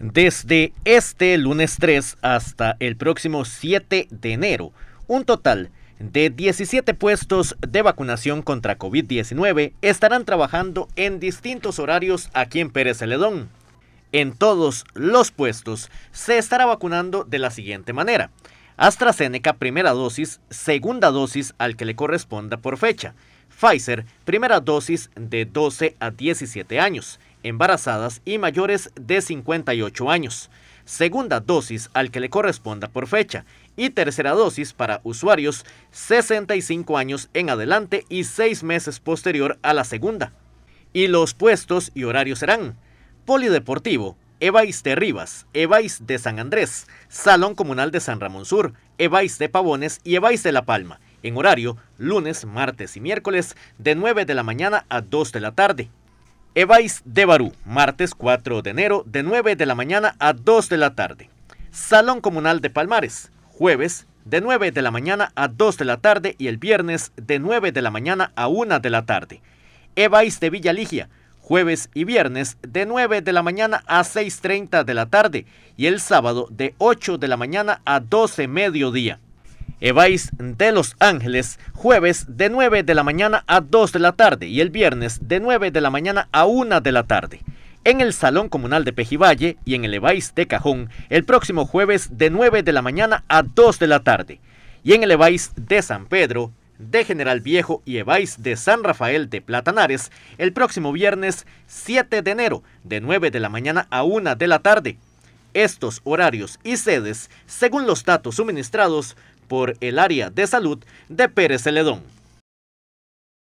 desde este lunes 3 hasta el próximo 7 de enero, un total de 17 puestos de vacunación contra COVID-19 estarán trabajando en distintos horarios aquí en Pérez Celedón. En todos los puestos se estará vacunando de la siguiente manera. AstraZeneca primera dosis, segunda dosis al que le corresponda por fecha. Pfizer primera dosis de 12 a 17 años embarazadas y mayores de 58 años. Segunda dosis al que le corresponda por fecha. Y tercera dosis para usuarios 65 años en adelante y 6 meses posterior a la segunda. Y los puestos y horarios serán Polideportivo, Evais de Rivas, Evais de San Andrés, Salón Comunal de San Ramón Sur, Evais de Pavones y Evais de La Palma, en horario lunes, martes y miércoles de 9 de la mañana a 2 de la tarde. Evais de Barú, martes 4 de enero de 9 de la mañana a 2 de la tarde. Salón Comunal de Palmares, jueves de 9 de la mañana a 2 de la tarde y el viernes de 9 de la mañana a 1 de la tarde. Evais de Villa Ligia, jueves y viernes de 9 de la mañana a 6.30 de la tarde y el sábado de 8 de la mañana a 12 mediodía. Evais de Los Ángeles, jueves de 9 de la mañana a 2 de la tarde y el viernes de 9 de la mañana a 1 de la tarde. En el Salón Comunal de Pejivalle y en el Evais de Cajón, el próximo jueves de 9 de la mañana a 2 de la tarde. Y en el Evais de San Pedro, de General Viejo y Evais de San Rafael de Platanares, el próximo viernes 7 de enero, de 9 de la mañana a 1 de la tarde. Estos horarios y sedes, según los datos suministrados por el área de salud de Pérez Celedón.